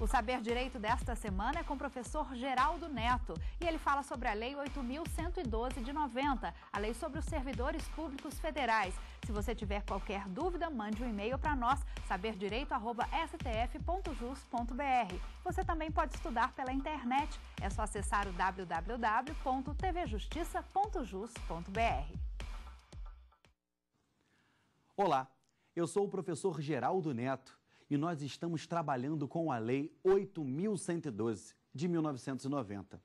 O Saber Direito desta semana é com o professor Geraldo Neto e ele fala sobre a Lei 8.112 de 90, a lei sobre os servidores públicos federais. Se você tiver qualquer dúvida, mande um e-mail para nós, saberdireito.stf.jus.br. Você também pode estudar pela internet, é só acessar o www.tvjustiça.jus.br. Olá, eu sou o professor Geraldo Neto e nós estamos trabalhando com a Lei 8.112 de 1990.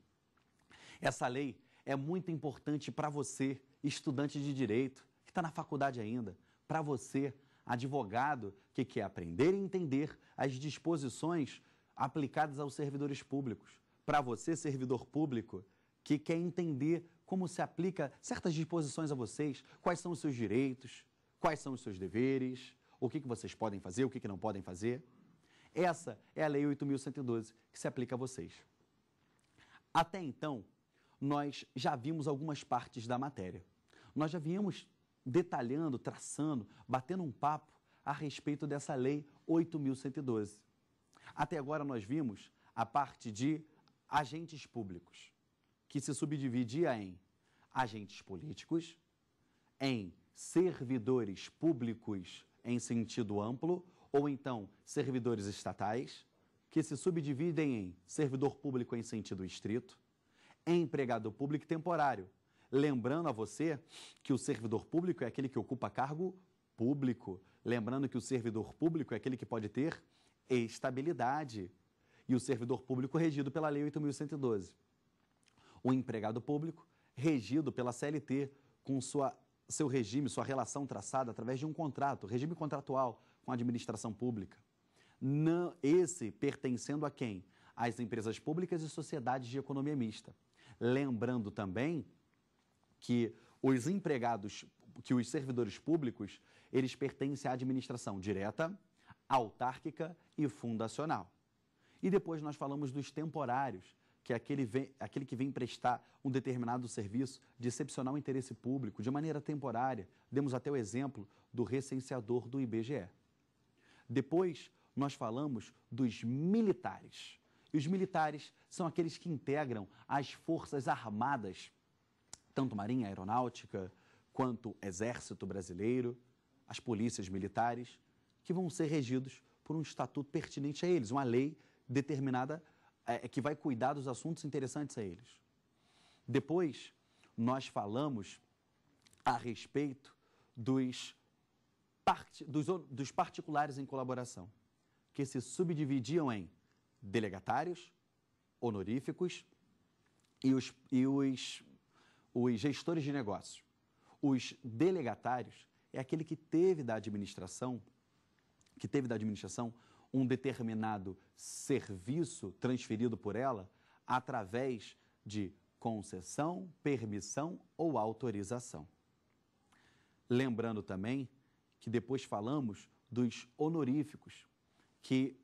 Essa lei é muito importante para você, estudante de direito, que está na faculdade ainda, para você, advogado, que quer aprender e entender as disposições aplicadas aos servidores públicos, para você, servidor público, que quer entender como se aplica certas disposições a vocês, quais são os seus direitos, quais são os seus deveres o que, que vocês podem fazer, o que, que não podem fazer. Essa é a Lei 8.112 que se aplica a vocês. Até então, nós já vimos algumas partes da matéria. Nós já vimos detalhando, traçando, batendo um papo a respeito dessa Lei 8.112. Até agora, nós vimos a parte de agentes públicos, que se subdividia em agentes políticos, em servidores públicos em sentido amplo, ou então servidores estatais, que se subdividem em servidor público em sentido estrito, empregado público temporário. Lembrando a você que o servidor público é aquele que ocupa cargo público. Lembrando que o servidor público é aquele que pode ter estabilidade. E o servidor público regido pela Lei 8.112. O empregado público regido pela CLT, com sua seu regime, sua relação traçada através de um contrato, regime contratual com a administração pública. Não, esse pertencendo a quem? Às empresas públicas e sociedades de economia mista. Lembrando também que os empregados, que os servidores públicos, eles pertencem à administração direta, autárquica e fundacional. E depois nós falamos dos temporários, que é aquele, vem, aquele que vem prestar um determinado serviço de excepcional interesse público, de maneira temporária. Demos até o exemplo do recenseador do IBGE. Depois, nós falamos dos militares. E os militares são aqueles que integram as forças armadas, tanto Marinha Aeronáutica quanto Exército Brasileiro, as polícias militares, que vão ser regidos por um estatuto pertinente a eles, uma lei determinada é, é, que vai cuidar dos assuntos interessantes a eles. Depois, nós falamos a respeito dos, part... dos, dos particulares em colaboração, que se subdividiam em delegatários, honoríficos e os, e os, os gestores de negócios. Os delegatários é aquele que teve da administração, que teve da administração um determinado serviço transferido por ela através de concessão, permissão ou autorização. Lembrando também que depois falamos dos honoríficos, que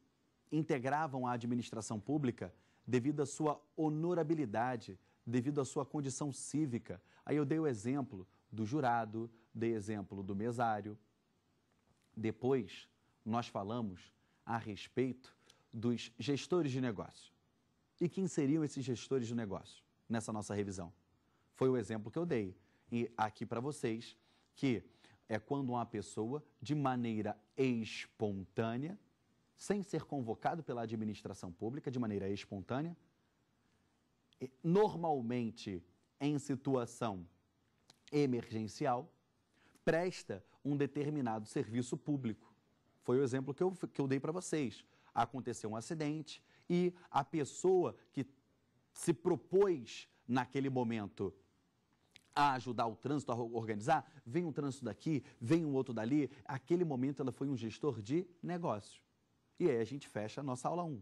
integravam a administração pública devido à sua honorabilidade, devido à sua condição cívica. Aí eu dei o exemplo do jurado, dei exemplo do mesário. Depois, nós falamos a respeito dos gestores de negócio. E quem seriam esses gestores de negócio nessa nossa revisão? Foi o exemplo que eu dei e aqui para vocês que é quando uma pessoa, de maneira espontânea, sem ser convocado pela administração pública, de maneira espontânea, normalmente em situação emergencial, presta um determinado serviço público foi o exemplo que eu, que eu dei para vocês. Aconteceu um acidente e a pessoa que se propôs naquele momento a ajudar o trânsito a organizar, vem um trânsito daqui, vem um outro dali. Aquele momento ela foi um gestor de negócio. E aí a gente fecha a nossa aula 1.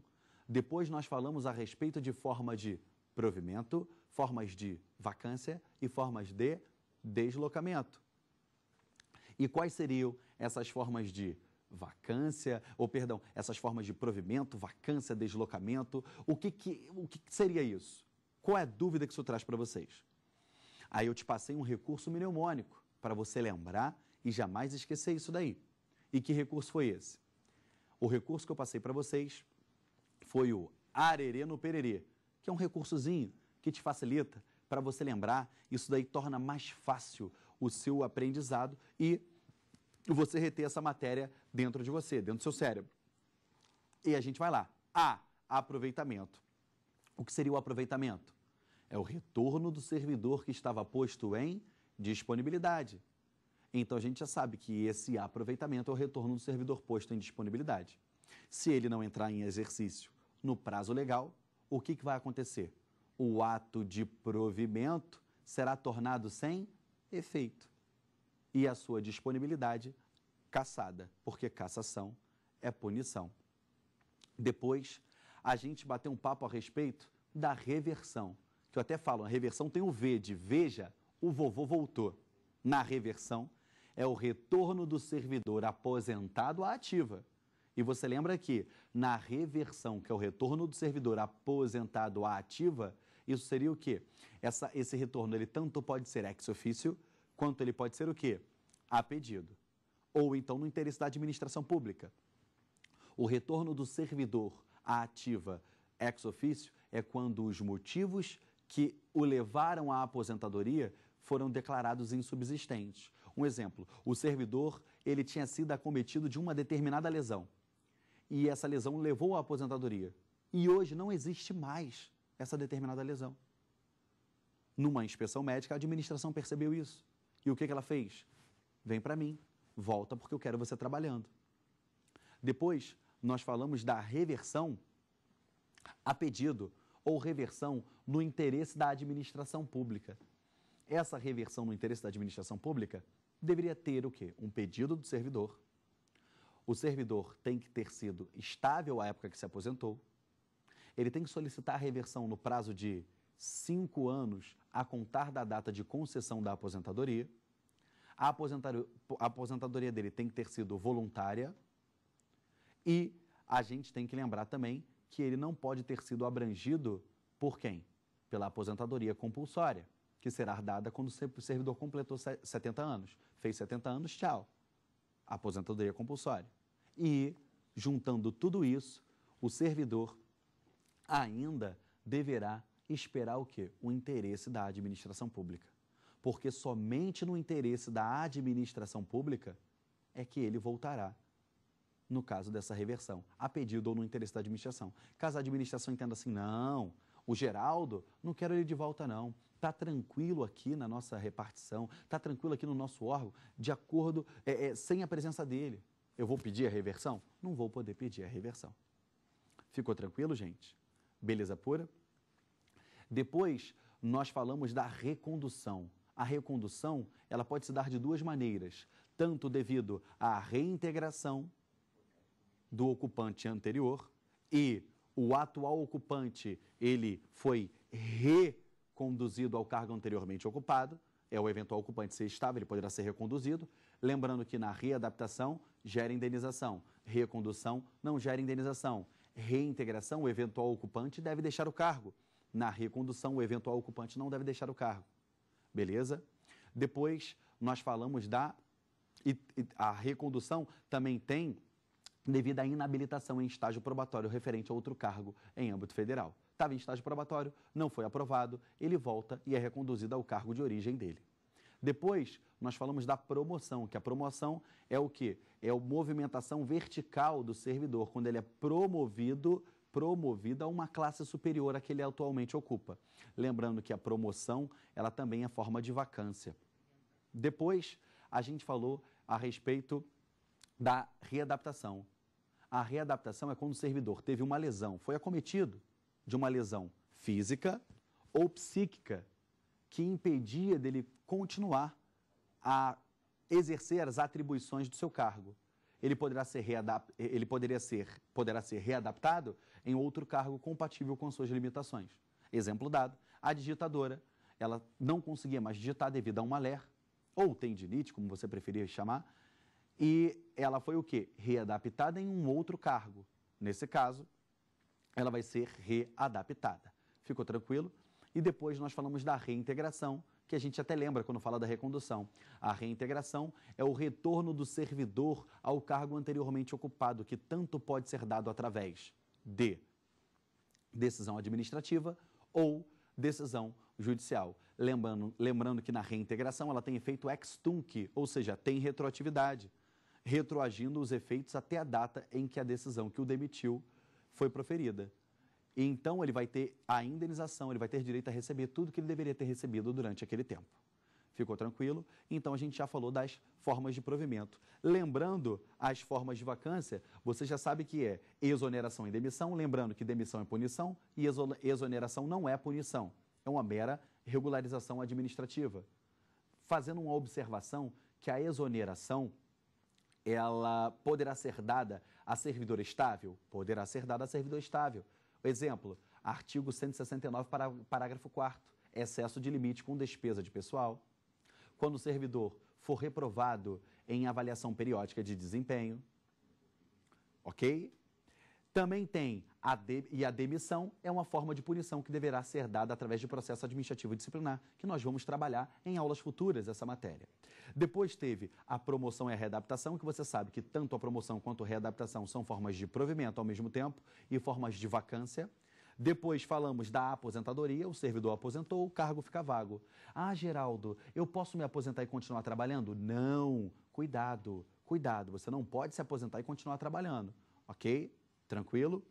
Depois nós falamos a respeito de forma de provimento, formas de vacância e formas de deslocamento. E quais seriam essas formas de vacância, ou perdão, essas formas de provimento, vacância, deslocamento. O que, que, o que seria isso? Qual é a dúvida que isso traz para vocês? Aí eu te passei um recurso mnemônico para você lembrar e jamais esquecer isso daí. E que recurso foi esse? O recurso que eu passei para vocês foi o arerê no pererê, que é um recursozinho que te facilita para você lembrar. Isso daí torna mais fácil o seu aprendizado e você reter essa matéria dentro de você, dentro do seu cérebro. E a gente vai lá. A. Aproveitamento. O que seria o aproveitamento? É o retorno do servidor que estava posto em disponibilidade. Então a gente já sabe que esse aproveitamento é o retorno do servidor posto em disponibilidade. Se ele não entrar em exercício no prazo legal, o que, que vai acontecer? O ato de provimento será tornado sem efeito e a sua disponibilidade caçada, porque cassação é punição. Depois, a gente bateu um papo a respeito da reversão, que eu até falo, a reversão tem o V de veja, o vovô voltou. Na reversão, é o retorno do servidor aposentado à ativa. E você lembra que na reversão, que é o retorno do servidor aposentado à ativa, isso seria o quê? Essa, esse retorno ele tanto pode ser ex ofício quanto ele pode ser o quê? A pedido. Ou então no interesse da administração pública. O retorno do servidor à ativa ex ofício é quando os motivos que o levaram à aposentadoria foram declarados insubsistentes. Um exemplo, o servidor, ele tinha sido acometido de uma determinada lesão. E essa lesão levou à aposentadoria. E hoje não existe mais essa determinada lesão. Numa inspeção médica, a administração percebeu isso. E o que, que ela fez? Vem para mim, volta porque eu quero você trabalhando. Depois, nós falamos da reversão a pedido ou reversão no interesse da administração pública. Essa reversão no interesse da administração pública deveria ter o quê? Um pedido do servidor. O servidor tem que ter sido estável à época que se aposentou. Ele tem que solicitar a reversão no prazo de cinco anos a contar da data de concessão da aposentadoria. A aposentadoria, dele tem que ter sido voluntária. E a gente tem que lembrar também que ele não pode ter sido abrangido por quem? Pela aposentadoria compulsória, que será dada quando o servidor completou 70 anos. Fez 70 anos, tchau. Aposentadoria compulsória. E, juntando tudo isso, o servidor ainda deverá esperar o quê? O interesse da administração pública. Porque somente no interesse da administração pública é que ele voltará no caso dessa reversão, a pedido ou no interesse da administração. Caso a administração entenda assim, não, o Geraldo, não quero ele de volta não, está tranquilo aqui na nossa repartição, está tranquilo aqui no nosso órgão, de acordo, é, é, sem a presença dele. Eu vou pedir a reversão? Não vou poder pedir a reversão. Ficou tranquilo, gente? Beleza pura? Depois, nós falamos da recondução. A recondução, ela pode se dar de duas maneiras, tanto devido à reintegração do ocupante anterior e o atual ocupante, ele foi reconduzido ao cargo anteriormente ocupado, é o eventual ocupante ser estável, ele poderá ser reconduzido. Lembrando que na readaptação gera indenização, recondução não gera indenização. Reintegração, o eventual ocupante deve deixar o cargo. Na recondução, o eventual ocupante não deve deixar o cargo. Beleza? Depois, nós falamos da. E, a recondução também tem devido à inabilitação em estágio probatório referente a outro cargo em âmbito federal. Estava em estágio probatório, não foi aprovado, ele volta e é reconduzido ao cargo de origem dele. Depois, nós falamos da promoção, que a promoção é o que? É a movimentação vertical do servidor, quando ele é promovido promovida a uma classe superior à que ele atualmente ocupa. Lembrando que a promoção, ela também é forma de vacância. Depois, a gente falou a respeito da readaptação. A readaptação é quando o servidor teve uma lesão, foi acometido de uma lesão física ou psíquica que impedia dele continuar a exercer as atribuições do seu cargo ele poderá ser, readap ele poderia ser, poderá ser readaptado em outro cargo compatível com suas limitações. Exemplo dado, a digitadora, ela não conseguia mais digitar devido a uma ler, ou tendinite, como você preferir chamar, e ela foi o quê? Readaptada em um outro cargo. Nesse caso, ela vai ser readaptada. Ficou tranquilo? E depois nós falamos da reintegração, que a gente até lembra quando fala da recondução. A reintegração é o retorno do servidor ao cargo anteriormente ocupado, que tanto pode ser dado através de decisão administrativa ou decisão judicial. Lembrando, lembrando que na reintegração ela tem efeito ex-tunc, ou seja, tem retroatividade, retroagindo os efeitos até a data em que a decisão que o demitiu foi proferida. E então ele vai ter a indenização, ele vai ter direito a receber tudo que ele deveria ter recebido durante aquele tempo. Ficou tranquilo? Então a gente já falou das formas de provimento. Lembrando as formas de vacância, você já sabe que é exoneração e demissão, lembrando que demissão é punição e exoneração não é punição, é uma mera regularização administrativa. Fazendo uma observação que a exoneração ela poderá ser dada a servidor estável? Poderá ser dada a servidor estável. Exemplo, artigo 169, parágrafo 4 excesso de limite com despesa de pessoal. Quando o servidor for reprovado em avaliação periódica de desempenho, ok? Também tem a de, e a demissão é uma forma de punição que deverá ser dada através de processo administrativo disciplinar, que nós vamos trabalhar em aulas futuras essa matéria. Depois teve a promoção e a readaptação, que você sabe que tanto a promoção quanto a readaptação são formas de provimento ao mesmo tempo e formas de vacância. Depois falamos da aposentadoria, o servidor aposentou, o cargo fica vago. Ah, Geraldo, eu posso me aposentar e continuar trabalhando? Não, cuidado, cuidado, você não pode se aposentar e continuar trabalhando, ok? Tranquilo?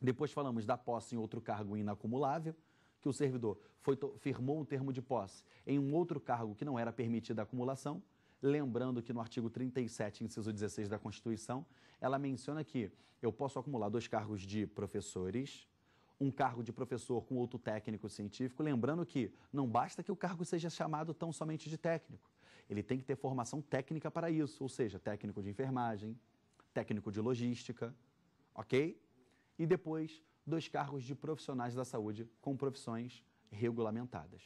Depois falamos da posse em outro cargo inacumulável, que o servidor foi, firmou um termo de posse em um outro cargo que não era permitida a acumulação. Lembrando que no artigo 37, inciso 16 da Constituição, ela menciona que eu posso acumular dois cargos de professores, um cargo de professor com outro técnico científico. Lembrando que não basta que o cargo seja chamado tão somente de técnico. Ele tem que ter formação técnica para isso, ou seja, técnico de enfermagem, técnico de logística, ok? E depois, dois cargos de profissionais da saúde com profissões regulamentadas.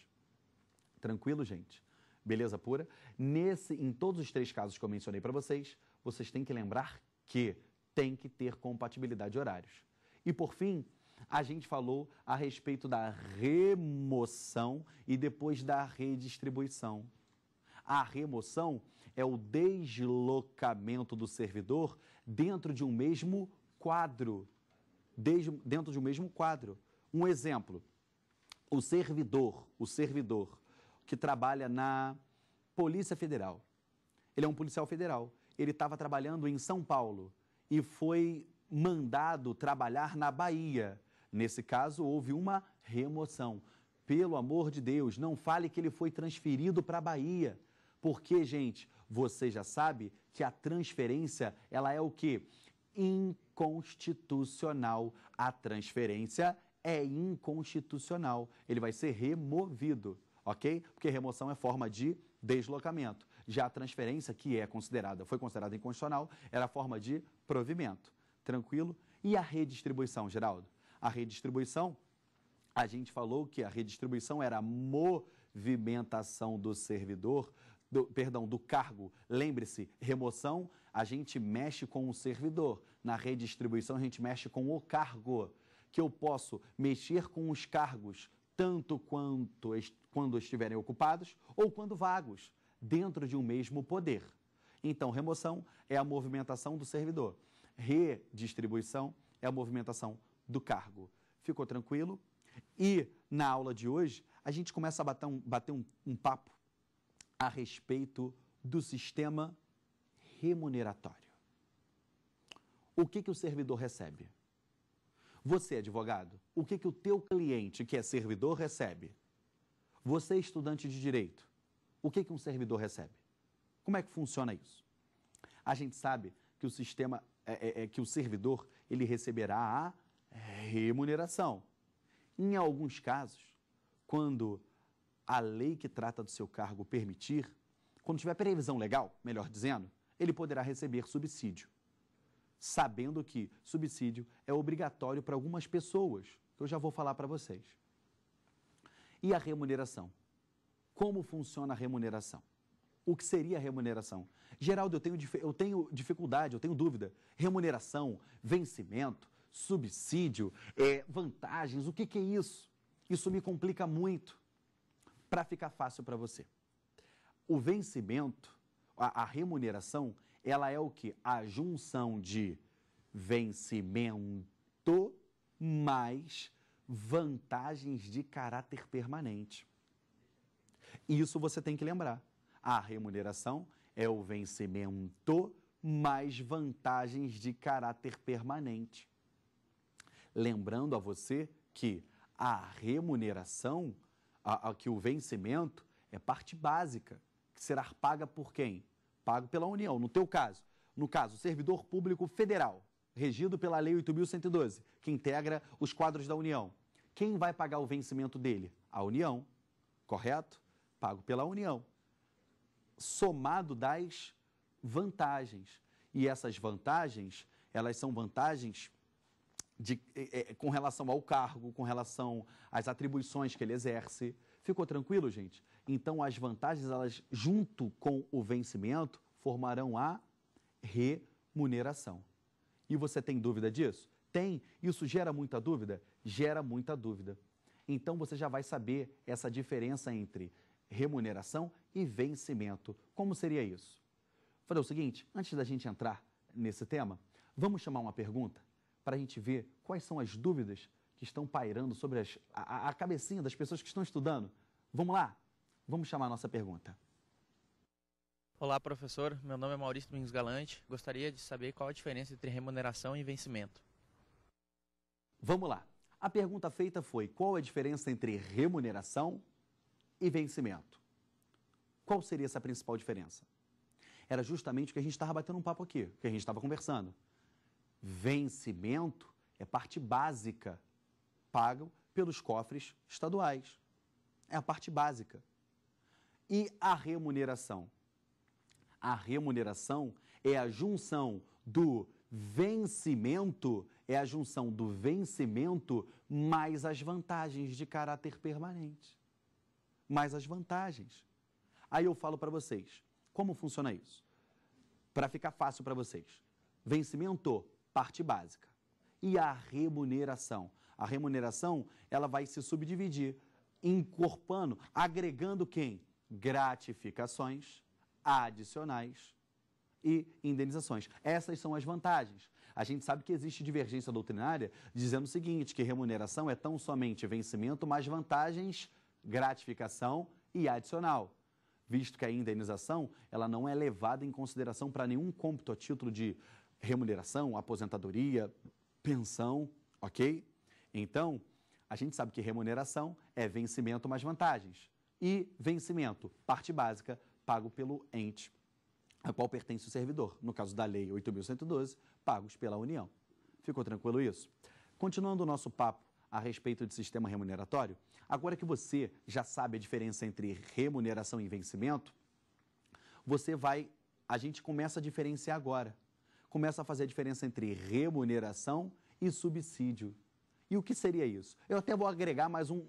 Tranquilo, gente? Beleza pura? Nesse, em todos os três casos que eu mencionei para vocês, vocês têm que lembrar que tem que ter compatibilidade de horários. E por fim, a gente falou a respeito da remoção e depois da redistribuição. A remoção é o deslocamento do servidor dentro de um mesmo quadro, dentro de um mesmo quadro. Um exemplo, o servidor, o servidor que trabalha na Polícia Federal. Ele é um policial federal. Ele estava trabalhando em São Paulo e foi mandado trabalhar na Bahia. Nesse caso, houve uma remoção. Pelo amor de Deus, não fale que ele foi transferido para a Bahia. Porque, gente, você já sabe que a transferência, ela é o quê? inconstitucional. A transferência é inconstitucional. Ele vai ser removido, ok? Porque remoção é forma de deslocamento. Já a transferência, que é considerada, foi considerada inconstitucional, era forma de provimento. Tranquilo? E a redistribuição, Geraldo? A redistribuição, a gente falou que a redistribuição era a movimentação do servidor, do, perdão, do cargo. Lembre-se, remoção a gente mexe com o servidor. Na redistribuição, a gente mexe com o cargo, que eu posso mexer com os cargos, tanto quanto quando estiverem ocupados ou quando vagos, dentro de um mesmo poder. Então, remoção é a movimentação do servidor. Redistribuição é a movimentação do cargo. Ficou tranquilo? E na aula de hoje, a gente começa a bater um, bater um, um papo a respeito do sistema remuneratório. O que, que o servidor recebe? Você, advogado, o que, que o teu cliente, que é servidor, recebe? Você, estudante de direito, o que, que um servidor recebe? Como é que funciona isso? A gente sabe que o sistema, é, é, é que o servidor, ele receberá a remuneração. Em alguns casos, quando a lei que trata do seu cargo permitir, quando tiver previsão legal, melhor dizendo, ele poderá receber subsídio. Sabendo que subsídio é obrigatório para algumas pessoas, que eu já vou falar para vocês. E a remuneração? Como funciona a remuneração? O que seria a remuneração? Geraldo, eu tenho, eu tenho dificuldade, eu tenho dúvida. Remuneração, vencimento, subsídio, é, vantagens, o que, que é isso? Isso me complica muito. Para ficar fácil para você, o vencimento a, a remuneração, ela é o que? A junção de vencimento mais vantagens de caráter permanente. Isso você tem que lembrar. A remuneração é o vencimento mais vantagens de caráter permanente. Lembrando a você que a remuneração, a, a, que o vencimento é parte básica, que será paga por quem? pago pela União. No teu caso, no caso, servidor público federal, regido pela Lei 8.112, que integra os quadros da União. Quem vai pagar o vencimento dele? A União, correto? Pago pela União. Somado das vantagens. E essas vantagens, elas são vantagens de, é, com relação ao cargo, com relação às atribuições que ele exerce. Ficou tranquilo, gente? Então, as vantagens, elas, junto com o vencimento, formarão a remuneração. E você tem dúvida disso? Tem. Isso gera muita dúvida? Gera muita dúvida. Então, você já vai saber essa diferença entre remuneração e vencimento. Como seria isso? fazer o seguinte, antes da gente entrar nesse tema, vamos chamar uma pergunta para a gente ver quais são as dúvidas que estão pairando sobre as, a, a cabecinha das pessoas que estão estudando. Vamos lá? Vamos chamar a nossa pergunta. Olá, professor. Meu nome é Maurício Domingos Galante. Gostaria de saber qual a diferença entre remuneração e vencimento. Vamos lá. A pergunta feita foi: qual a diferença entre remuneração e vencimento? Qual seria essa principal diferença? Era justamente o que a gente estava batendo um papo aqui, o que a gente estava conversando. Vencimento é parte básica, pago pelos cofres estaduais. É a parte básica. E a remuneração? A remuneração é a junção do vencimento, é a junção do vencimento mais as vantagens de caráter permanente. Mais as vantagens. Aí eu falo para vocês, como funciona isso? Para ficar fácil para vocês. Vencimento, parte básica. E a remuneração. A remuneração, ela vai se subdividir, incorporando, agregando quem? gratificações adicionais e indenizações. Essas são as vantagens. A gente sabe que existe divergência doutrinária dizendo o seguinte, que remuneração é tão somente vencimento, mais vantagens, gratificação e adicional, visto que a indenização ela não é levada em consideração para nenhum cômpito a título de remuneração, aposentadoria, pensão, ok? Então, a gente sabe que remuneração é vencimento mais vantagens e vencimento, parte básica, pago pelo ente a qual pertence o servidor, no caso da Lei 8.112, pagos pela União. Ficou tranquilo isso? Continuando o nosso papo a respeito de sistema remuneratório, agora que você já sabe a diferença entre remuneração e vencimento, você vai, a gente começa a diferenciar agora. Começa a fazer a diferença entre remuneração e subsídio. E o que seria isso? Eu até vou agregar mais um, um,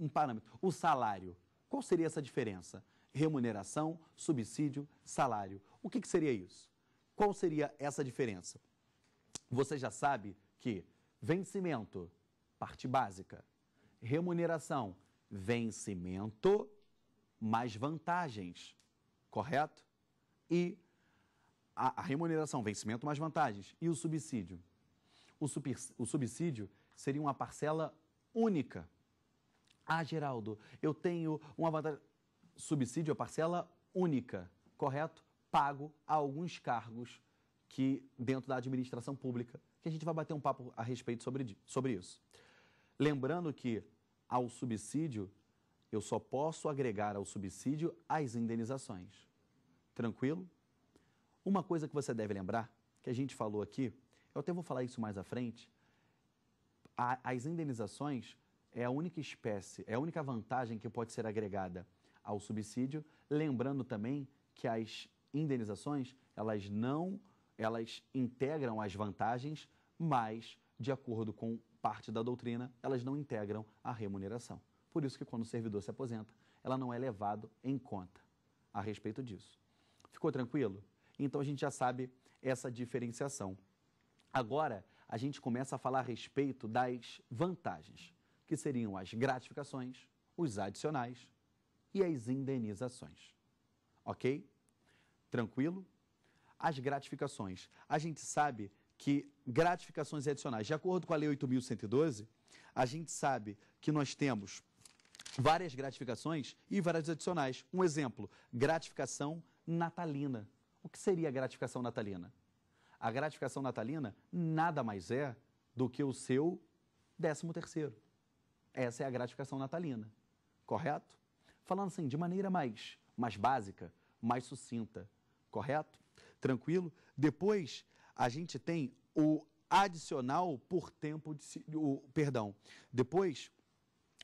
um, um parâmetro: o salário. Qual seria essa diferença? Remuneração, subsídio, salário. O que, que seria isso? Qual seria essa diferença? Você já sabe que vencimento, parte básica, remuneração, vencimento mais vantagens, correto? E a, remuneração, vencimento mais vantagens e o subsídio. O, super, o subsídio seria uma parcela única ah, Geraldo, eu tenho uma vantagem. Subsídio a é parcela única, correto? Pago a alguns cargos que dentro da administração pública, que a gente vai bater um papo a respeito sobre, sobre isso. Lembrando que ao subsídio, eu só posso agregar ao subsídio as indenizações. Tranquilo? Uma coisa que você deve lembrar, que a gente falou aqui, eu até vou falar isso mais à frente, a, as indenizações é a única espécie, é a única vantagem que pode ser agregada ao subsídio, lembrando também que as indenizações, elas não, elas integram as vantagens, mas de acordo com parte da doutrina, elas não integram a remuneração. Por isso que quando o servidor se aposenta, ela não é levado em conta a respeito disso. Ficou tranquilo? Então a gente já sabe essa diferenciação. Agora a gente começa a falar a respeito das vantagens que seriam as gratificações, os adicionais e as indenizações. Ok? Tranquilo? As gratificações. A gente sabe que gratificações adicionais, de acordo com a Lei 8.112, a gente sabe que nós temos várias gratificações e várias adicionais. Um exemplo, gratificação natalina. O que seria a gratificação natalina? A gratificação natalina nada mais é do que o seu décimo terceiro. Essa é a gratificação natalina, correto? Falando assim, de maneira mais, mais básica, mais sucinta, correto? Tranquilo? Depois, a gente tem o adicional por tempo de... O, perdão. Depois,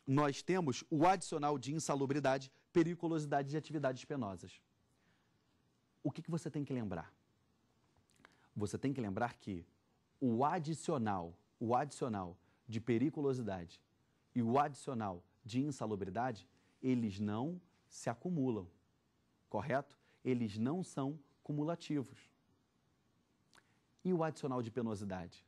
nós temos o adicional de insalubridade, periculosidade de atividades penosas. O que, que você tem que lembrar? Você tem que lembrar que o adicional, o adicional de periculosidade e o adicional de insalubridade, eles não se acumulam, correto? Eles não são cumulativos. E o adicional de penosidade?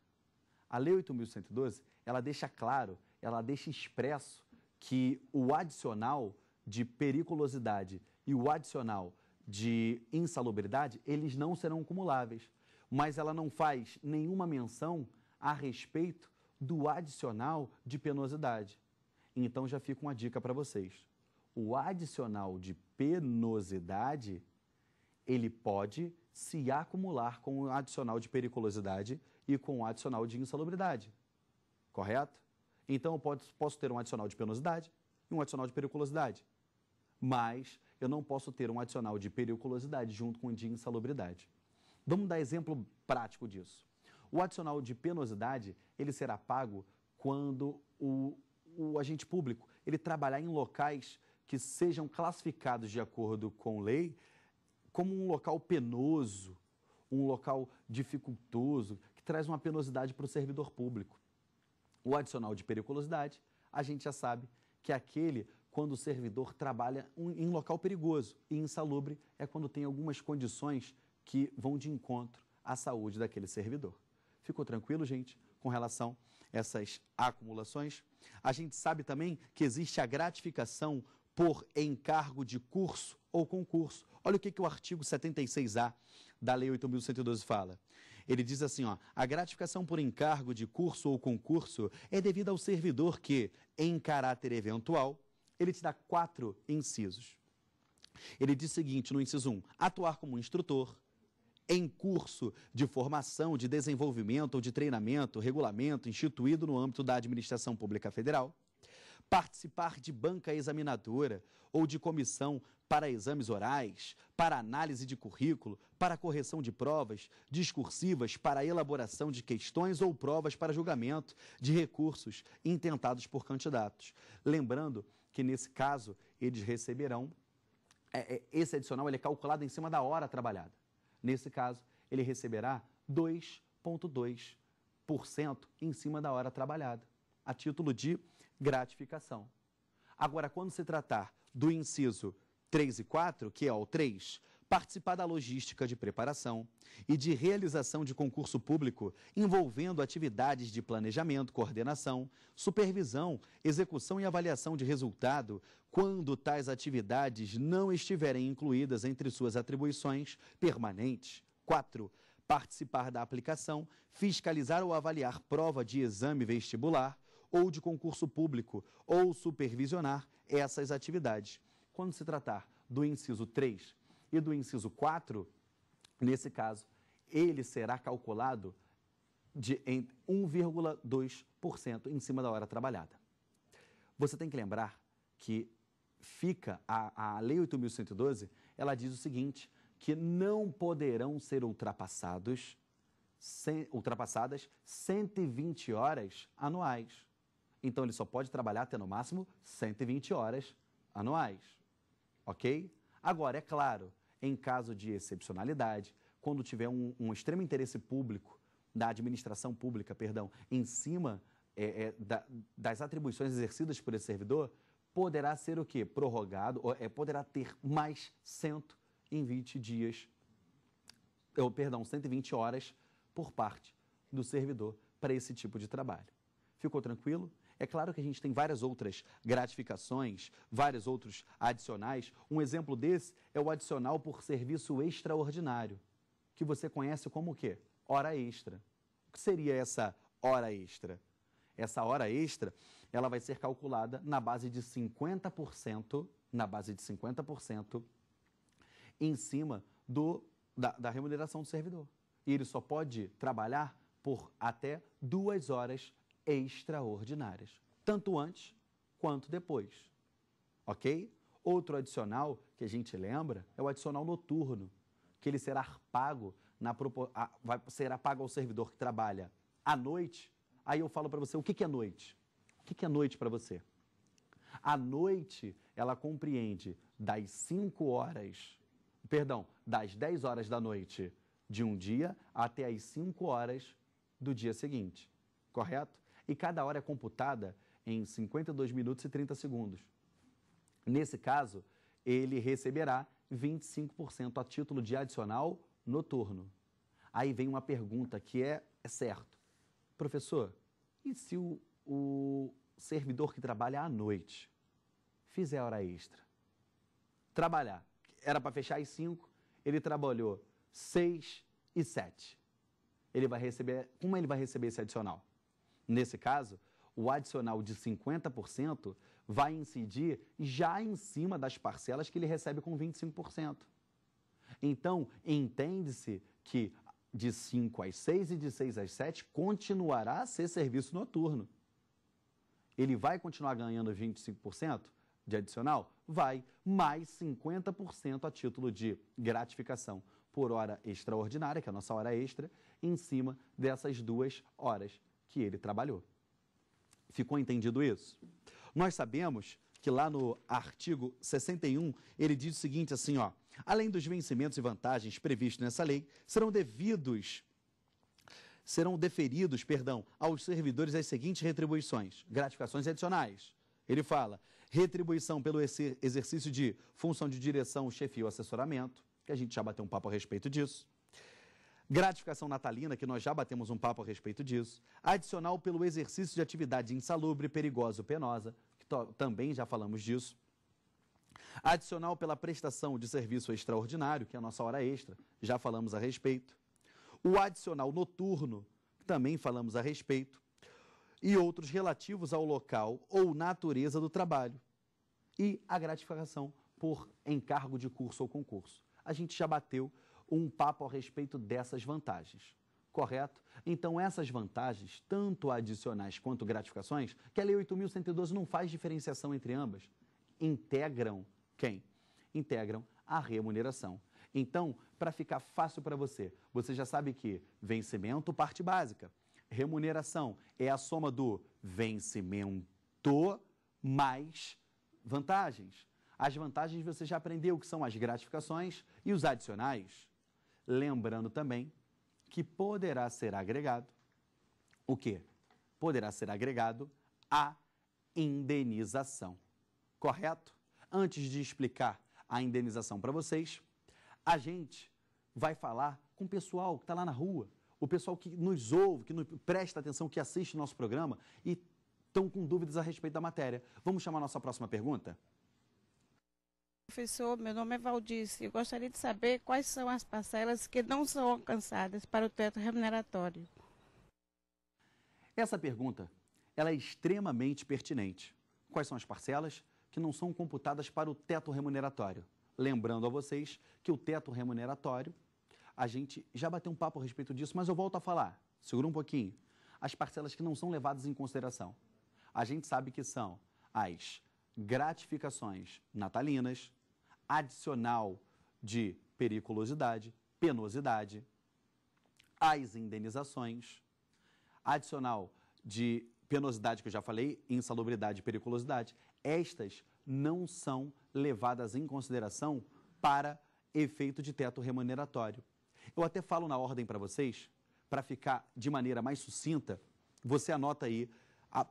A Lei 8.112, ela deixa claro, ela deixa expresso que o adicional de periculosidade e o adicional de insalubridade, eles não serão acumuláveis. Mas ela não faz nenhuma menção a respeito do adicional de penosidade. Então já fica uma dica para vocês. O adicional de penosidade, ele pode se acumular com o adicional de periculosidade e com o adicional de insalubridade. Correto? Então eu posso, ter um adicional de penosidade e um adicional de periculosidade. Mas eu não posso ter um adicional de periculosidade junto com o de insalubridade. Vamos dar exemplo prático disso. O adicional de penosidade, ele será pago quando o, o agente público ele trabalhar em locais que sejam classificados de acordo com lei como um local penoso, um local dificultoso, que traz uma penosidade para o servidor público. O adicional de periculosidade, a gente já sabe que é aquele quando o servidor trabalha em local perigoso e insalubre é quando tem algumas condições que vão de encontro à saúde daquele servidor. Ficou tranquilo, gente, com relação a essas acumulações? A gente sabe também que existe a gratificação por encargo de curso ou concurso. Olha o que, que o artigo 76A da Lei 8.112 fala. Ele diz assim, ó, a gratificação por encargo de curso ou concurso é devida ao servidor que, em caráter eventual, ele te dá quatro incisos. Ele diz o seguinte no inciso 1, atuar como instrutor, em curso de formação, de desenvolvimento ou de treinamento, regulamento instituído no âmbito da Administração Pública Federal, participar de banca examinadora ou de comissão para exames orais, para análise de currículo, para correção de provas discursivas, para elaboração de questões ou provas para julgamento de recursos intentados por candidatos. Lembrando que, nesse caso, eles receberão. É, é, esse adicional ele é calculado em cima da hora trabalhada. Nesse caso, ele receberá 2,2% em cima da hora trabalhada, a título de gratificação. Agora, quando se tratar do inciso 3 e 4, que é o 3, participar da logística de preparação e de realização de concurso público envolvendo atividades de planejamento, coordenação, supervisão, execução e avaliação de resultado, quando tais atividades não estiverem incluídas entre suas atribuições permanentes. 4. Participar da aplicação, fiscalizar ou avaliar prova de exame vestibular ou de concurso público ou supervisionar essas atividades. Quando se tratar do inciso 3, e do inciso 4, nesse caso, ele será calculado de, em 1,2% em cima da hora trabalhada. Você tem que lembrar que fica a, a Lei 8.112, ela diz o seguinte, que não poderão ser ultrapassados, sem, ultrapassadas 120 horas anuais. Então, ele só pode trabalhar até no máximo 120 horas anuais. Ok? Agora, é claro em caso de excepcionalidade, quando tiver um, um extremo interesse público, da administração pública, perdão, em cima é, é, da, das atribuições exercidas por esse servidor, poderá ser o quê? Prorrogado, ou, é, poderá ter mais 120 dias, ou, perdão, 120 horas por parte do servidor para esse tipo de trabalho. Ficou tranquilo? É claro que a gente tem várias outras gratificações, vários outros adicionais. Um exemplo desse é o adicional por serviço extraordinário, que você conhece como o quê? Hora extra. O que seria essa hora extra? Essa hora extra, ela vai ser calculada na base de 50%, na base de 50% em cima do, da, da remuneração do servidor. E ele só pode trabalhar por até duas horas extraordinárias, tanto antes quanto depois. Ok? Outro adicional que a gente lembra é o adicional noturno, que ele será pago na vai, será pago ao servidor que trabalha à noite. Aí eu falo para você o que, que é noite. O que, que é noite para você? A noite ela compreende das 5 horas, perdão, das 10 horas da noite de um dia até as 5 horas do dia seguinte, correto? e cada hora é computada em 52 minutos e 30 segundos. Nesse caso, ele receberá 25% a título de adicional noturno. Aí vem uma pergunta que é, é certo. Professor, e se o, o servidor que trabalha à noite fizer hora extra? Trabalhar. Era para fechar às 5, ele trabalhou 6 e 7. Ele vai receber, como ele vai receber esse adicional? Nesse caso, o adicional de 50% vai incidir já em cima das parcelas que ele recebe com 25%. Então, entende-se que de 5 às 6 e de 6 às 7 continuará a ser serviço noturno. Ele vai continuar ganhando 25% de adicional? Vai, mais 50% a título de gratificação por hora extraordinária, que é a nossa hora extra, em cima dessas duas horas que ele trabalhou. Ficou entendido isso? Nós sabemos que lá no artigo 61 ele diz o seguinte assim, ó: além dos vencimentos e vantagens previstos nessa lei, serão devidos serão deferidos, perdão, aos servidores as seguintes retribuições, gratificações adicionais. Ele fala: retribuição pelo exercício de função de direção, chefe, ou assessoramento, que a gente já bateu um papo a respeito disso gratificação natalina, que nós já batemos um papo a respeito disso, adicional pelo exercício de atividade insalubre, perigosa ou penosa, que também já falamos disso, adicional pela prestação de serviço extraordinário, que é a nossa hora extra, já falamos a respeito, o adicional noturno, que também falamos a respeito, e outros relativos ao local ou natureza do trabalho, e a gratificação por encargo de curso ou concurso. A gente já bateu um papo a respeito dessas vantagens. Correto? Então, essas vantagens, tanto adicionais quanto gratificações, que a Lei 8.112 não faz diferenciação entre ambas, integram quem? Integram a remuneração. Então, para ficar fácil para você, você já sabe que vencimento, parte básica. Remuneração é a soma do vencimento mais vantagens. As vantagens você já aprendeu que são as gratificações e os adicionais Lembrando também que poderá ser agregado o quê? Poderá ser agregado a indenização. Correto? Antes de explicar a indenização para vocês, a gente vai falar com o pessoal que está lá na rua, o pessoal que nos ouve, que nos presta atenção, que assiste nosso programa e estão com dúvidas a respeito da matéria. Vamos chamar a nossa próxima pergunta? Professor, meu nome é Valdice. Eu gostaria de saber quais são as parcelas que não são alcançadas para o teto remuneratório. Essa pergunta ela é extremamente pertinente. Quais são as parcelas que não são computadas para o teto remuneratório? Lembrando a vocês que o teto remuneratório, a gente já bateu um papo a respeito disso, mas eu volto a falar. Segura um pouquinho. As parcelas que não são levadas em consideração. A gente sabe que são as gratificações natalinas, adicional de periculosidade, penosidade, as indenizações, adicional de penosidade, que eu já falei, insalubridade e periculosidade, estas não são levadas em consideração para efeito de teto remuneratório. Eu até falo na ordem para vocês, para ficar de maneira mais sucinta, você anota aí,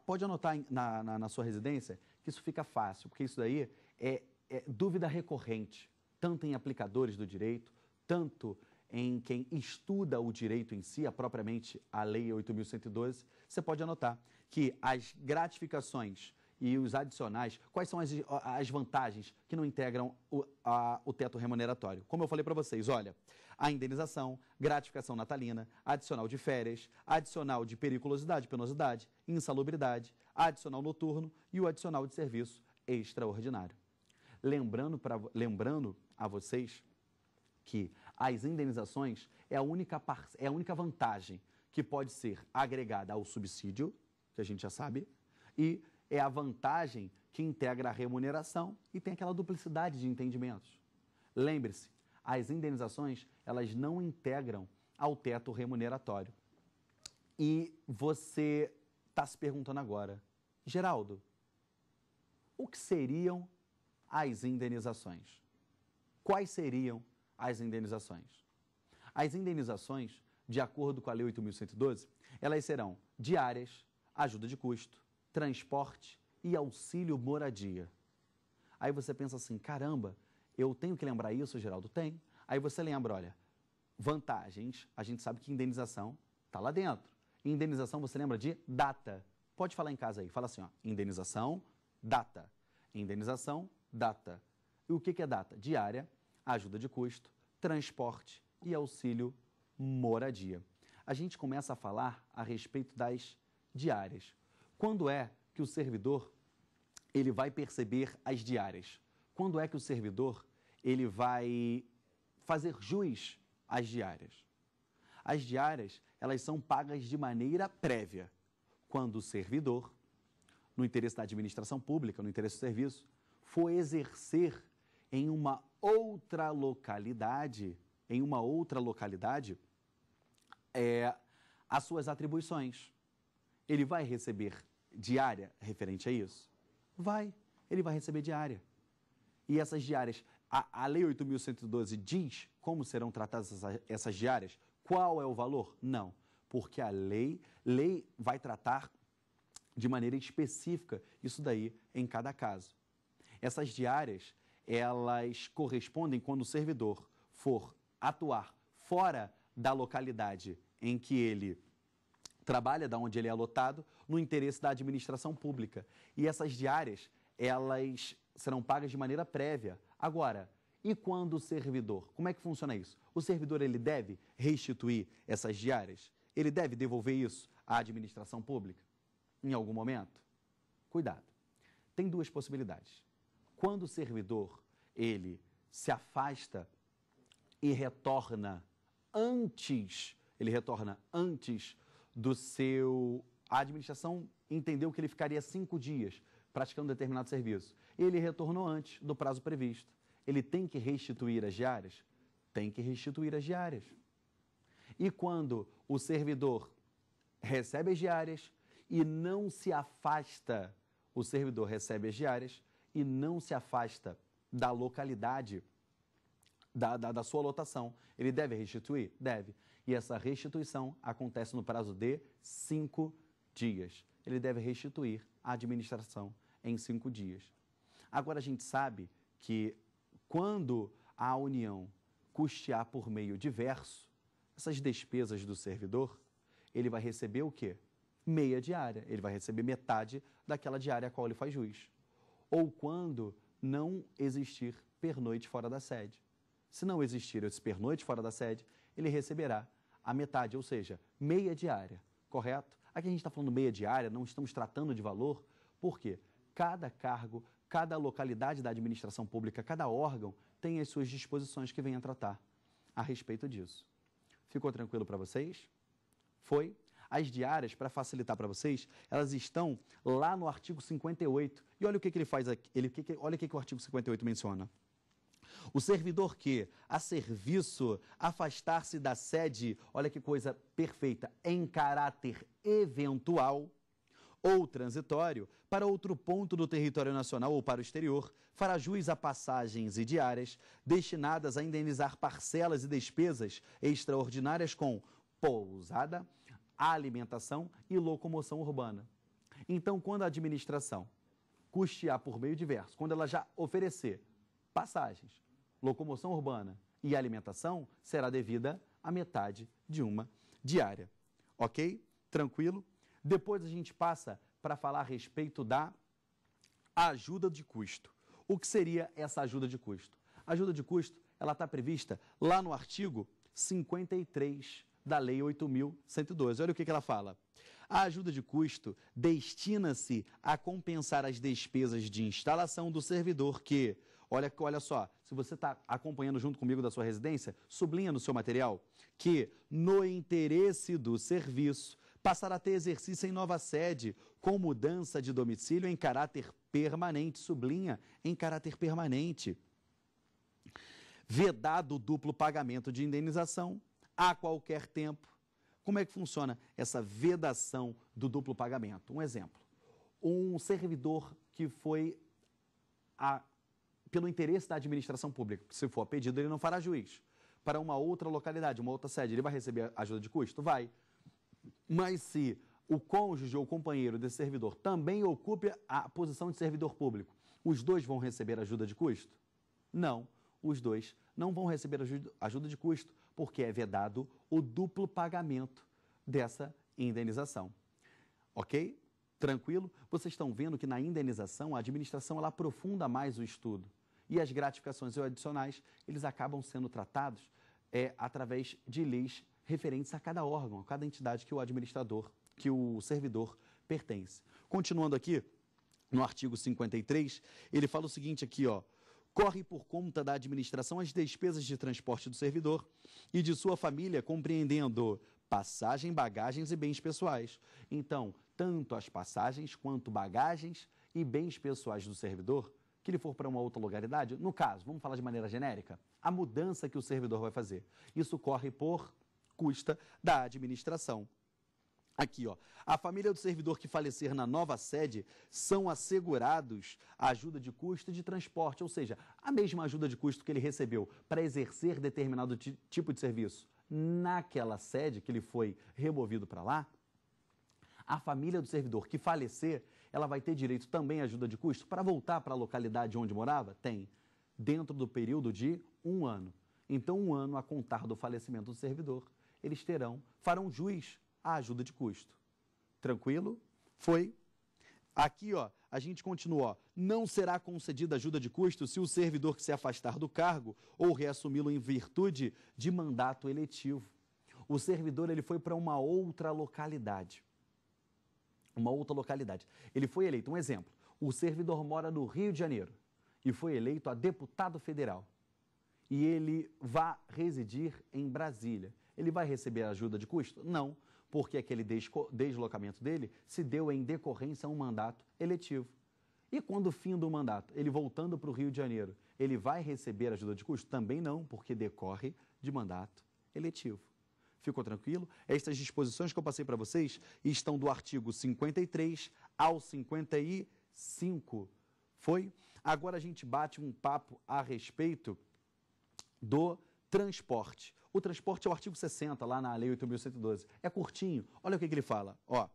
pode anotar na, na, na sua residência, que isso fica fácil, porque isso daí é é, dúvida recorrente, tanto em aplicadores do direito, tanto em quem estuda o direito em si, a propriamente a Lei 8.112, você pode anotar que as gratificações e os adicionais, quais são as, as vantagens que não integram o, a, o teto remuneratório? Como eu falei para vocês, olha, a indenização, gratificação natalina, adicional de férias, adicional de periculosidade, penosidade, insalubridade, adicional noturno e o adicional de serviço extraordinário. Lembrando, pra, lembrando a vocês que as indenizações é a, única par, é a única vantagem que pode ser agregada ao subsídio, que a gente já sabe, e é a vantagem que integra a remuneração e tem aquela duplicidade de entendimentos. Lembre-se, as indenizações elas não integram ao teto remuneratório. E você está se perguntando agora, Geraldo, o que seriam as indenizações. Quais seriam as indenizações? As indenizações, de acordo com a Lei 8.112, elas serão diárias, ajuda de custo, transporte e auxílio moradia. Aí você pensa assim, caramba, eu tenho que lembrar isso, Geraldo? Tem. Aí você lembra, olha, vantagens, a gente sabe que indenização está lá dentro. Indenização, você lembra de data. Pode falar em casa aí, fala assim, ó, indenização, data. Indenização, data. E o que é data? Diária, ajuda de custo, transporte e auxílio moradia. A gente começa a falar a respeito das diárias. Quando é que o servidor ele vai perceber as diárias? Quando é que o servidor ele vai fazer jus às diárias? As diárias, elas são pagas de maneira prévia, quando o servidor, no interesse da administração pública, no interesse do serviço, foi exercer em uma outra localidade, em uma outra localidade, é, as suas atribuições. Ele vai receber diária referente a isso? Vai, ele vai receber diária. E essas diárias, a, a Lei 8.112 diz como serão tratadas essas, essas diárias? Qual é o valor? Não, porque a lei, lei vai tratar de maneira específica isso daí em cada caso. Essas diárias, elas correspondem quando o servidor for atuar fora da localidade em que ele trabalha, da onde ele é lotado, no interesse da administração pública. E essas diárias, elas serão pagas de maneira prévia. Agora, e quando o servidor? Como é que funciona isso? O servidor ele deve restituir essas diárias? Ele deve devolver isso à administração pública em algum momento? Cuidado. Tem duas possibilidades. Quando o servidor, ele se afasta e retorna antes, ele retorna antes do seu... A administração entendeu que ele ficaria cinco dias praticando um determinado serviço. Ele retornou antes do prazo previsto. Ele tem que restituir as diárias? Tem que restituir as diárias. E quando o servidor recebe as diárias e não se afasta, o servidor recebe as diárias e não se afasta da localidade da, da, da sua lotação, ele deve restituir? Deve. E essa restituição acontece no prazo de cinco dias. Ele deve restituir à administração em cinco dias. Agora, a gente sabe que quando a União custear por meio diverso essas despesas do servidor, ele vai receber o quê? Meia diária. Ele vai receber metade daquela diária a qual ele faz juiz ou quando não existir pernoite fora da sede. Se não existir esse pernoite fora da sede, ele receberá a metade, ou seja, meia diária, correto? Aqui a gente está falando meia diária, não estamos tratando de valor, porque cada cargo, cada localidade da administração pública, cada órgão tem as suas disposições que vem a tratar a respeito disso. Ficou tranquilo para vocês? Foi? As diárias, para facilitar para vocês, elas estão lá no artigo 58. E olha o que, que ele faz aqui. Ele, que que, olha o que, que o artigo 58 menciona. O servidor que, a serviço, afastar-se da sede, olha que coisa perfeita, em caráter eventual ou transitório, para outro ponto do território nacional ou para o exterior, fará jus a passagens e diárias destinadas a indenizar parcelas e despesas extraordinárias com pousada, alimentação e locomoção urbana. Então, quando a administração custear por meio diverso, quando ela já oferecer passagens, locomoção urbana e alimentação, será devida a metade de uma diária. Ok? Tranquilo? Depois a gente passa para falar a respeito da ajuda de custo. O que seria essa ajuda de custo? A ajuda de custo ela está prevista lá no artigo 53 da Lei 8.112. Olha o que, que ela fala. A ajuda de custo destina-se a compensar as despesas de instalação do servidor que, olha, olha só, se você está acompanhando junto comigo da sua residência, sublinha no seu material que, no interesse do serviço, passará a ter exercício em nova sede, com mudança de domicílio em caráter permanente, sublinha, em caráter permanente. Vedado o duplo pagamento de indenização, a qualquer tempo. Como é que funciona essa vedação do duplo pagamento? Um exemplo: um servidor que foi a, pelo interesse da administração pública, se for a pedido, ele não fará juiz, para uma outra localidade, uma outra sede, ele vai receber ajuda de custo? Vai. Mas se o cônjuge ou companheiro desse servidor também ocupe a posição de servidor público, os dois vão receber ajuda de custo? Não, os dois não vão receber ajuda de custo, porque é vedado o duplo pagamento dessa indenização. Ok? Tranquilo? Vocês estão vendo que na indenização a administração ela aprofunda mais o estudo e as gratificações adicionais eles acabam sendo tratados é, através de leis referentes a cada órgão, a cada entidade que o administrador, que o servidor pertence. Continuando aqui, no artigo 53, ele fala o seguinte aqui, ó, corre por conta da administração as despesas de transporte do servidor e de sua família, compreendendo passagem, bagagens e bens pessoais. Então, tanto as passagens quanto bagagens e bens pessoais do servidor, que ele for para uma outra localidade, no caso, vamos falar de maneira genérica, a mudança que o servidor vai fazer. Isso corre por custa da administração. Aqui, ó. A família do servidor que falecer na nova sede são assegurados a ajuda de custo de transporte, ou seja, a mesma ajuda de custo que ele recebeu para exercer determinado tipo de serviço naquela sede que ele foi removido para lá. A família do servidor que falecer, ela vai ter direito também à ajuda de custo para voltar para a localidade onde morava? Tem. Dentro do período de um ano. Então, um ano a contar do falecimento do servidor, eles terão, farão juiz a ajuda de custo. Tranquilo? Foi. Aqui, ó, a gente continua. Ó, não será concedida ajuda de custo se o servidor que se afastar do cargo ou reassumi-lo em virtude de mandato eletivo. O servidor ele foi para uma outra localidade. Uma outra localidade. Ele foi eleito. Um exemplo: o servidor mora no Rio de Janeiro e foi eleito a deputado federal. E ele vai residir em Brasília. Ele vai receber ajuda de custo? Não porque aquele deslocamento dele se deu em decorrência a um mandato eletivo. E quando o fim do mandato, ele voltando para o Rio de Janeiro, ele vai receber ajuda de custo? Também não, porque decorre de mandato eletivo. Ficou tranquilo? Estas disposições que eu passei para vocês estão do artigo 53 ao 55. Foi? Agora a gente bate um papo a respeito do transporte. O transporte é o artigo 60, lá na Lei 8.112. É curtinho. Olha o que, que ele fala. Ó,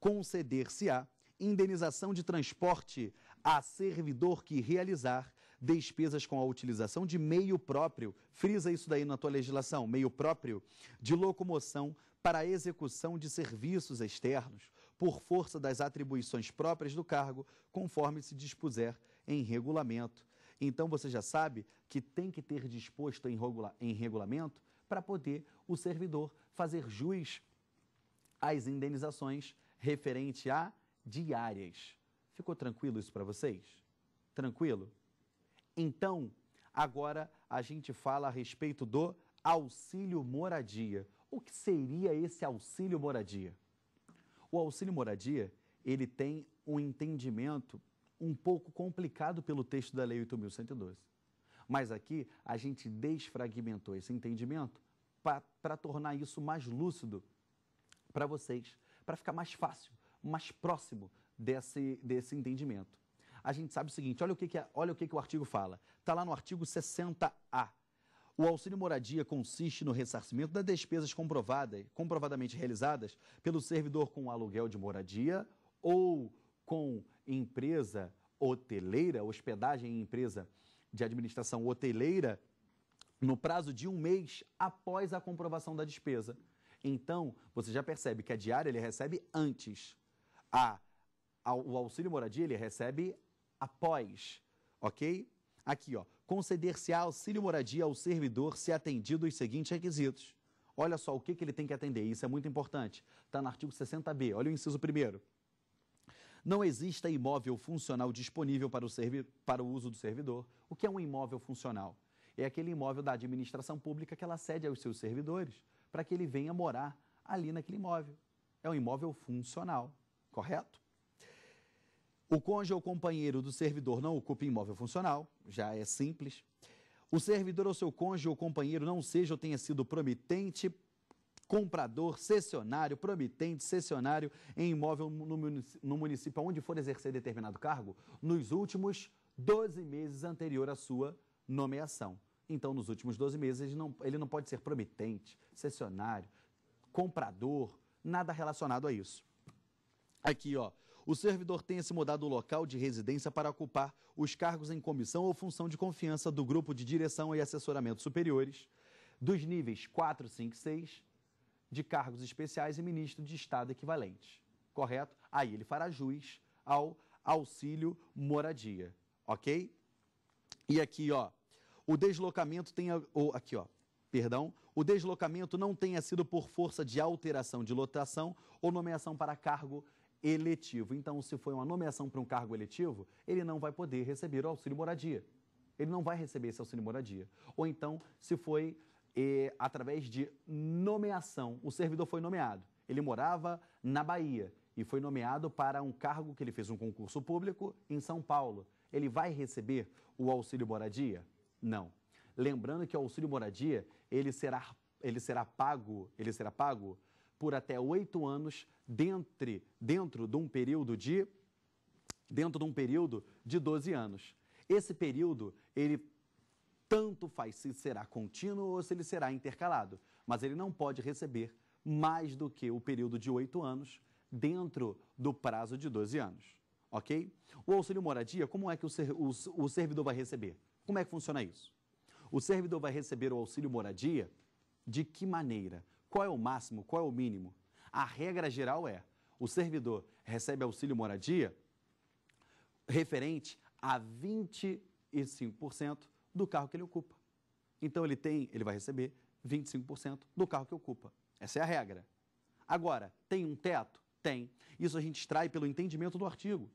conceder-se-á indenização de transporte a servidor que realizar despesas com a utilização de meio próprio, frisa isso daí na tua legislação, meio próprio, de locomoção para a execução de serviços externos, por força das atribuições próprias do cargo, conforme se dispuser em regulamento. Então você já sabe que tem que ter disposto em, regula em regulamento para poder o servidor fazer jus às indenizações referente a diárias. Ficou tranquilo isso para vocês? Tranquilo? Então, agora a gente fala a respeito do auxílio moradia. O que seria esse auxílio moradia? O auxílio moradia, ele tem um entendimento um pouco complicado pelo texto da Lei 8.112. Mas aqui a gente desfragmentou esse entendimento para tornar isso mais lúcido para vocês, para ficar mais fácil, mais próximo desse, desse entendimento. A gente sabe o seguinte: olha o que, que, olha o, que, que o artigo fala. Está lá no artigo 60A. O auxílio moradia consiste no ressarcimento das despesas comprovadas, comprovadamente realizadas pelo servidor com aluguel de moradia ou com empresa hoteleira, hospedagem em empresa de administração hoteleira no prazo de um mês após a comprovação da despesa. Então, você já percebe que a diária ele recebe antes. A, a, o auxílio moradia ele recebe após, ok? Aqui, ó, conceder-se auxílio moradia ao servidor se atendido os seguintes requisitos. Olha só o que, que ele tem que atender, isso é muito importante. Está no artigo 60B, olha o inciso primeiro. Não exista imóvel funcional disponível para o, para o uso do servidor. O que é um imóvel funcional? É aquele imóvel da administração pública que ela cede aos seus servidores para que ele venha morar ali naquele imóvel. É um imóvel funcional, correto? O cônjuge ou companheiro do servidor não ocupa imóvel funcional, já é simples. O servidor ou seu cônjuge ou companheiro não seja ou tenha sido promitente comprador, cessionário, promitente, cessionário em imóvel no município onde for exercer determinado cargo nos últimos 12 meses anterior à sua nomeação. Então, nos últimos 12 meses, ele não, ele não pode ser promitente, cessionário, comprador, nada relacionado a isso. Aqui, ó. O servidor tenha se mudado o local de residência para ocupar os cargos em comissão ou função de confiança do grupo de direção e assessoramento superiores, dos níveis 4, 5, 6, de cargos especiais e ministro de Estado equivalente. Correto? Aí ele fará jus ao auxílio moradia, ok? E aqui, ó, o deslocamento tenha, ou aqui, ó, perdão, o deslocamento não tenha sido por força de alteração de lotação ou nomeação para cargo eletivo. Então, se foi uma nomeação para um cargo eletivo, ele não vai poder receber o auxílio moradia. Ele não vai receber esse auxílio moradia. Ou então, se foi e, através de nomeação. O servidor foi nomeado. Ele morava na Bahia e foi nomeado para um cargo que ele fez um concurso público em São Paulo. Ele vai receber o auxílio moradia? Não. Lembrando que o auxílio moradia, ele será, ele será pago, ele será pago por até oito anos dentro, dentro de um período de dentro de um período de 12 anos. Esse período ele tanto faz se será contínuo ou se ele será intercalado, mas ele não pode receber mais do que o período de oito anos dentro do prazo de 12 anos, ok? O auxílio moradia, como é que o, ser, o, o servidor vai receber? Como é que funciona isso? O servidor vai receber o auxílio moradia de que maneira? Qual é o máximo? Qual é o mínimo? A regra geral é: o servidor recebe auxílio moradia referente a 25% do carro que ele ocupa. Então ele tem, ele vai receber 25% do carro que ocupa. Essa é a regra. Agora, tem um teto? Tem. Isso a gente extrai pelo entendimento do artigo.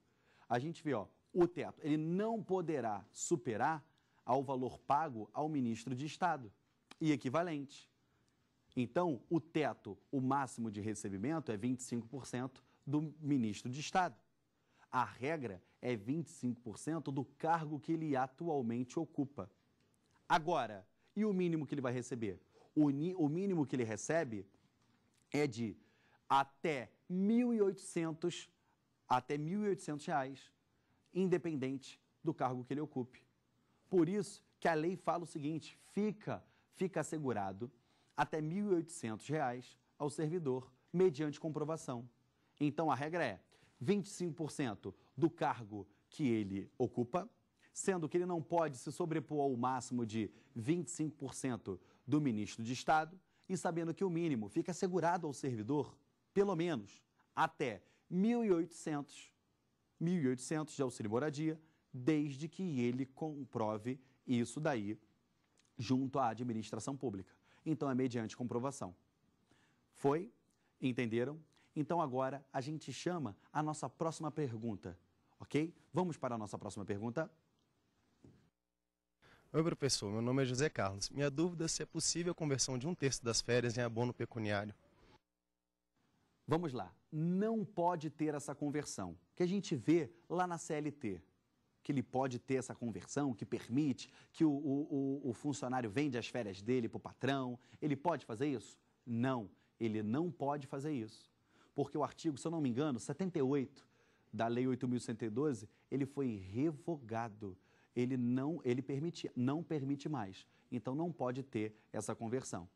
A gente vê, ó, o teto, ele não poderá superar ao valor pago ao ministro de Estado e equivalente. Então, o teto, o máximo de recebimento é 25% do ministro de Estado. A regra é 25% do cargo que ele atualmente ocupa. Agora, e o mínimo que ele vai receber? O, o mínimo que ele recebe é de até 1.800 1.800 reais, independente do cargo que ele ocupe. Por isso que a lei fala o seguinte: fica fica assegurado até R$ 1.800 ao servidor, mediante comprovação. Então, a regra é 25% do cargo que ele ocupa, sendo que ele não pode se sobrepor ao máximo de 25% do ministro de Estado e sabendo que o mínimo fica assegurado ao servidor, pelo menos, até 1.800, 1.800 de auxílio-moradia, desde que ele comprove isso daí junto à administração pública. Então é mediante comprovação. Foi? Entenderam? Então agora a gente chama a nossa próxima pergunta ok? Vamos para a nossa próxima pergunta. Oi, professor. Meu nome é José Carlos. Minha dúvida é se é possível a conversão de um terço das férias em abono pecuniário. Vamos lá. Não pode ter essa conversão que a gente vê lá na CLT. Que ele pode ter essa conversão que permite que o, o, o funcionário vende as férias dele para o patrão. Ele pode fazer isso? Não, ele não pode fazer isso. Porque o artigo, se eu não me engano, 78 da Lei 8.112, ele foi revogado. Ele não, ele permitia, não permite mais. Então não pode ter essa conversão.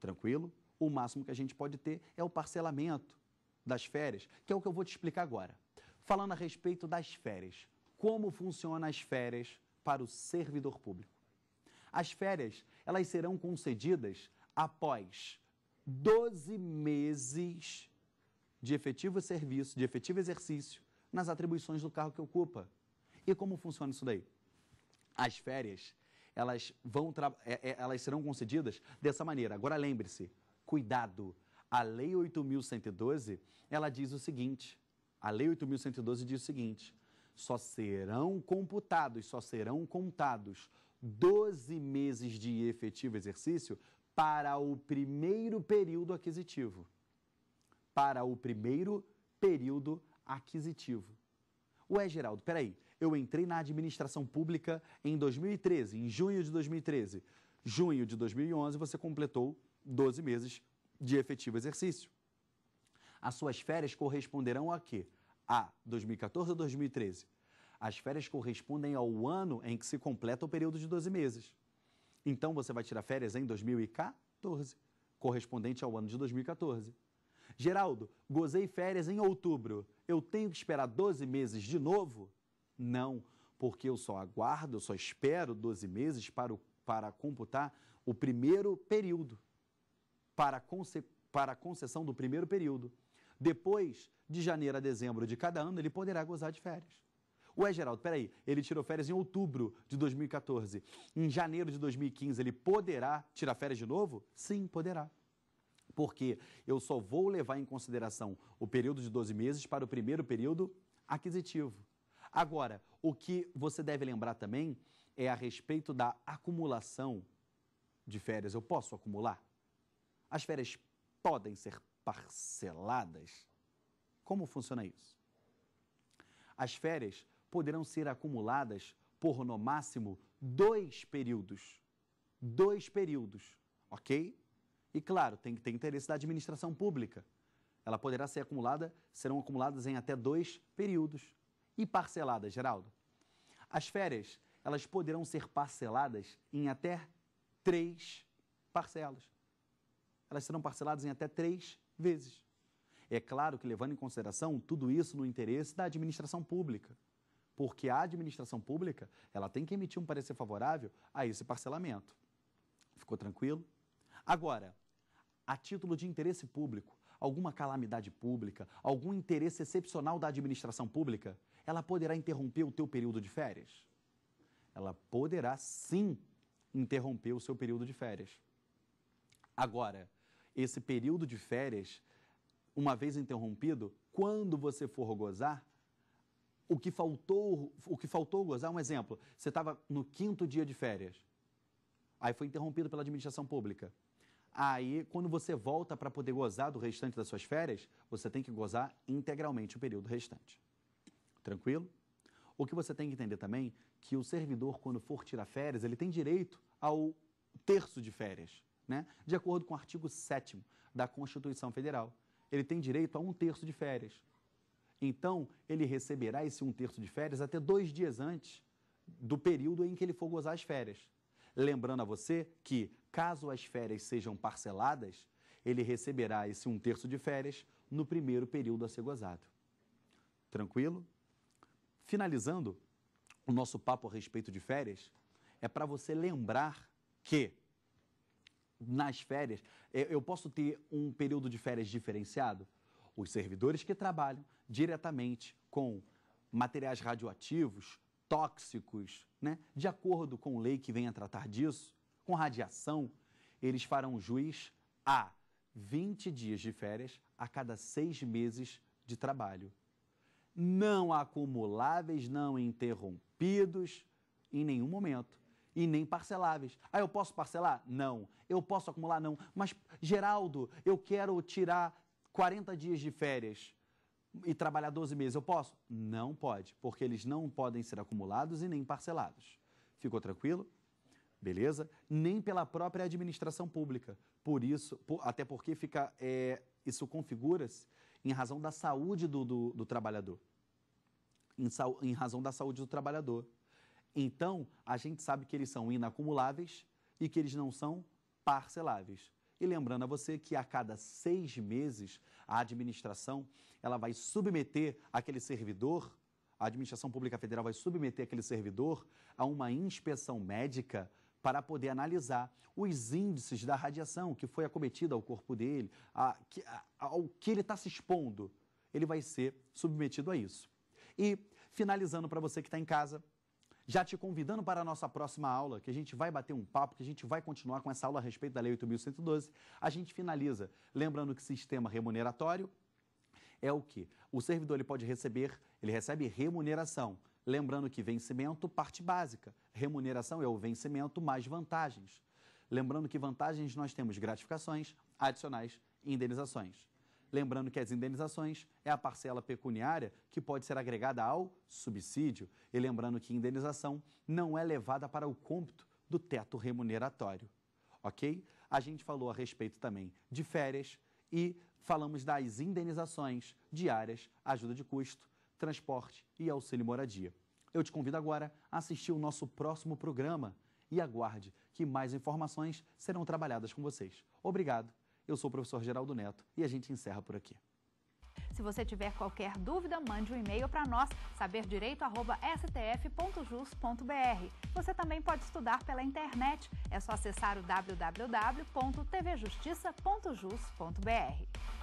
Tranquilo? O máximo que a gente pode ter é o parcelamento das férias, que é o que eu vou te explicar agora. Falando a respeito das férias, como funcionam as férias para o servidor público? As férias, elas serão concedidas após 12 meses de efetivo serviço, de efetivo exercício nas atribuições do cargo que ocupa. E como funciona isso daí? As férias, elas, vão é, é, elas serão concedidas dessa maneira. Agora lembre-se, cuidado. A Lei 8.112, ela diz o seguinte, a Lei 8.112 diz o seguinte, só serão computados, só serão contados 12 meses de efetivo exercício para o primeiro período aquisitivo. Para o primeiro período aquisitivo aquisitivo. Ué, Geraldo, peraí, eu entrei na administração pública em 2013, em junho de 2013. Junho de 2011 você completou 12 meses de efetivo exercício. As suas férias corresponderão a quê? A 2014 ou 2013. As férias correspondem ao ano em que se completa o período de 12 meses. Então você vai tirar férias em 2014, correspondente ao ano de 2014. Geraldo, gozei férias em outubro eu tenho que esperar 12 meses de novo? Não, porque eu só aguardo, eu só espero 12 meses para, o, para computar o primeiro período, para, conce, para a concessão do primeiro período. Depois, de janeiro a dezembro de cada ano, ele poderá gozar de férias. Ué, Geraldo, peraí, ele tirou férias em outubro de 2014. Em janeiro de 2015, ele poderá tirar férias de novo? Sim, poderá porque eu só vou levar em consideração o período de 12 meses para o primeiro período aquisitivo. Agora, o que você deve lembrar também é a respeito da acumulação de férias. Eu posso acumular? As férias podem ser parceladas? Como funciona isso? As férias poderão ser acumuladas por, no máximo, dois períodos. Dois períodos, ok? E claro, tem que ter interesse da administração pública. Ela poderá ser acumulada, serão acumuladas em até dois períodos e parceladas, Geraldo. As férias, elas poderão ser parceladas em até três parcelas. Elas serão parceladas em até três vezes. É claro que levando em consideração tudo isso no interesse da administração pública, porque a administração pública ela tem que emitir um parecer favorável a esse parcelamento. Ficou tranquilo? Agora, a título de interesse público, alguma calamidade pública, algum interesse excepcional da administração pública, ela poderá interromper o teu período de férias? Ela poderá sim interromper o seu período de férias. Agora, esse período de férias, uma vez interrompido, quando você for gozar, o que faltou, o que faltou gozar, um exemplo, você estava no quinto dia de férias, aí foi interrompido pela administração pública. Aí, quando você volta para poder gozar do restante das suas férias, você tem que gozar integralmente o período restante. Tranquilo? O que você tem que entender também que o servidor, quando for tirar férias, ele tem direito ao terço de férias, né? De acordo com o artigo 7 da Constituição Federal. Ele tem direito a um terço de férias. Então, ele receberá esse um terço de férias até dois dias antes do período em que ele for gozar as férias. Lembrando a você que, caso as férias sejam parceladas, ele receberá esse um terço de férias no primeiro período a ser gozado. Tranquilo? Finalizando o nosso papo a respeito de férias, é para você lembrar que nas férias, é, eu posso ter um período de férias diferenciado? Os servidores que trabalham diretamente com materiais radioativos, tóxicos, né, de acordo com lei que venha tratar disso, com radiação, eles farão juiz a 20 dias de férias a cada seis meses de trabalho. Não acumuláveis, não interrompidos em nenhum momento. E nem parceláveis. Ah, eu posso parcelar? Não. Eu posso acumular? Não. Mas, Geraldo, eu quero tirar 40 dias de férias e trabalhar 12 meses, eu posso? Não pode, porque eles não podem ser acumulados e nem parcelados. Ficou tranquilo? Beleza? Nem pela própria administração pública. Por isso, por, até porque fica, é, isso configura-se em razão da saúde do, do, do trabalhador. Em, em razão da saúde do trabalhador. Então, a gente sabe que eles são inacumuláveis e que eles não são parceláveis. E lembrando a você que a cada seis meses a administração ela vai submeter aquele servidor, a administração pública federal vai submeter aquele servidor a uma inspeção médica para poder analisar os índices da radiação que foi acometida ao corpo dele, a, a, ao que ele está se expondo. Ele vai ser submetido a isso. E finalizando para você que está em casa, já te convidando para a nossa próxima aula, que a gente vai bater um papo, que a gente vai continuar com essa aula a respeito da Lei 8.112. A gente finaliza lembrando que sistema remuneratório é o que? O servidor ele pode receber, ele recebe remuneração. Lembrando que vencimento, parte básica. Remuneração é o vencimento mais vantagens. Lembrando que vantagens nós temos gratificações, adicionais e indenizações. Lembrando que as indenizações é a parcela pecuniária que pode ser agregada ao subsídio. E lembrando que indenização não é levada para o cômpito do teto remuneratório. Ok? A gente falou a respeito também de férias e falamos das indenizações diárias, ajuda de custo, transporte e auxílio moradia. Eu te convido agora a assistir o nosso próximo programa e aguarde que mais informações serão trabalhadas com vocês. Obrigado eu sou o professor Geraldo Neto e a gente encerra por aqui. Se você tiver qualquer dúvida, mande um e-mail para nós, saberdireito.stf.jus.br. Você também pode estudar pela internet. É só acessar o www.tvjustiça.jus.br.